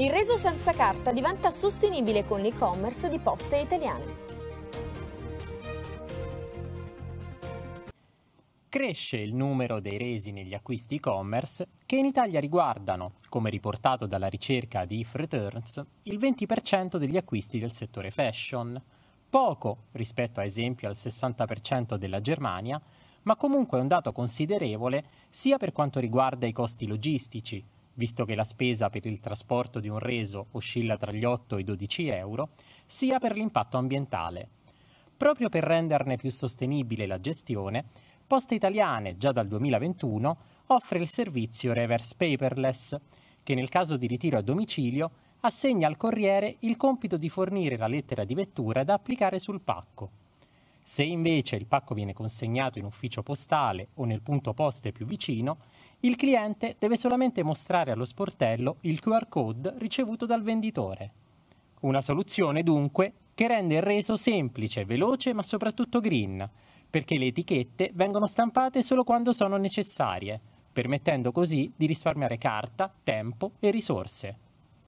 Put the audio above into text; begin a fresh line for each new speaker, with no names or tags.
Il reso senza carta diventa sostenibile con l'e-commerce di poste italiane. Cresce il numero dei resi negli acquisti e-commerce che in Italia riguardano, come riportato dalla ricerca di If Returns, il 20% degli acquisti del settore fashion, poco rispetto ad esempio al 60% della Germania, ma comunque è un dato considerevole sia per quanto riguarda i costi logistici, visto che la spesa per il trasporto di un reso oscilla tra gli 8 e i 12 euro, sia per l'impatto ambientale. Proprio per renderne più sostenibile la gestione, Poste Italiane, già dal 2021, offre il servizio reverse paperless, che nel caso di ritiro a domicilio assegna al corriere il compito di fornire la lettera di vettura da applicare sul pacco. Se invece il pacco viene consegnato in ufficio postale o nel punto poste più vicino, il cliente deve solamente mostrare allo sportello il QR code ricevuto dal venditore. Una soluzione dunque che rende il reso semplice, veloce ma soprattutto green, perché le etichette vengono stampate solo quando sono necessarie, permettendo così di risparmiare carta, tempo e risorse.